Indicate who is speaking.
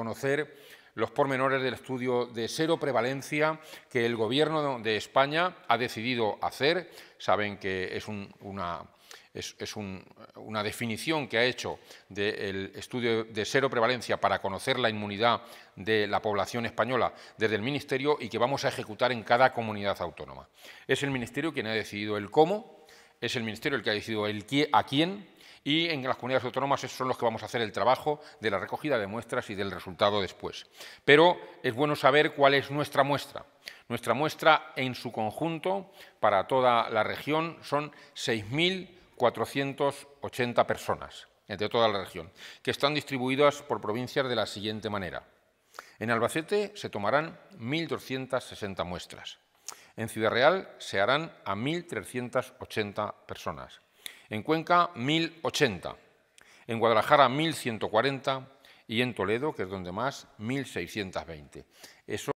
Speaker 1: conocer los pormenores del estudio de cero prevalencia que el Gobierno de España ha decidido hacer. Saben que es, una, es, una, definición que ha hecho del estudio de cero prevalencia para conocer la inmunidad de la población española desde el Ministerio y que vamos a ejecutar en cada comunidad autónoma. Es el Ministerio quien ha decidido el cómo, es el Ministerio el que ha decidido el a quién y en las comunidades autónomas son los que vamos a hacer el trabajo de la recogida de muestras y del resultado después. Pero es bueno saber cuál es nuestra muestra. Nuestra muestra en su conjunto para toda la región son 6.480 personas, eh, de toda la región, que están distribuidas por provincias de la siguiente manera. En Albacete se tomarán 1.260 muestras. En Ciudad Real se harán a 1.380 personas en Cuenca 1080, en Guadalajara 1140 y en Toledo, que es donde más, 1620. Eso